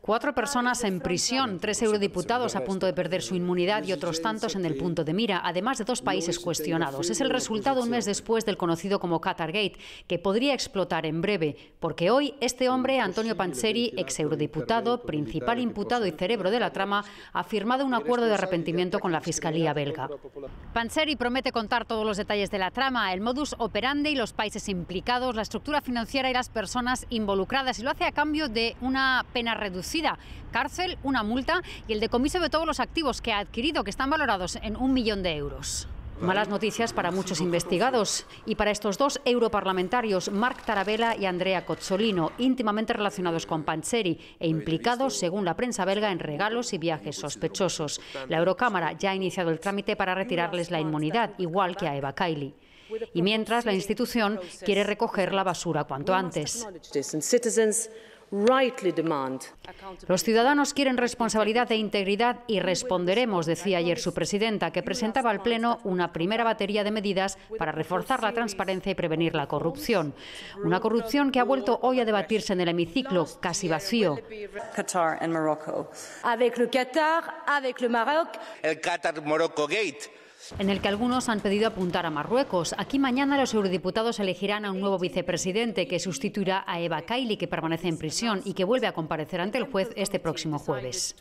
Cuatro personas en prisión, tres eurodiputados a punto de perder su inmunidad y otros tantos en el punto de mira, además de dos países cuestionados. Es el resultado un mes después del conocido como Qatargate, que podría explotar en breve, porque hoy este hombre, Antonio Panseri, ex eurodiputado, principal imputado y cerebro de la trama, ha firmado un acuerdo de arrepentimiento con la Fiscalía belga. Panseri promete contar todos los detalles de la trama, el modus operandi y los países implicados, la estructura financiera y las personas involucradas, y lo hace a cambio de una una pena reducida, cárcel, una multa y el decomiso de todos los activos que ha adquirido, que están valorados en un millón de euros. Malas noticias para muchos investigados y para estos dos europarlamentarios, Marc Tarabella y Andrea Cozzolino, íntimamente relacionados con Pancheri e implicados, según la prensa belga, en regalos y viajes sospechosos. La Eurocámara ya ha iniciado el trámite para retirarles la inmunidad, igual que a Eva Kaili. Y mientras, la institución quiere recoger la basura cuanto antes. Los ciudadanos quieren responsabilidad e integridad y responderemos, decía ayer su presidenta, que presentaba al Pleno una primera batería de medidas para reforzar la transparencia y prevenir la corrupción. Una corrupción que ha vuelto hoy a debatirse en el hemiciclo, casi vacío. El Qatar-Morocco Gate en el que algunos han pedido apuntar a Marruecos. Aquí mañana los eurodiputados elegirán a un nuevo vicepresidente que sustituirá a Eva Kaili, que permanece en prisión y que vuelve a comparecer ante el juez este próximo jueves.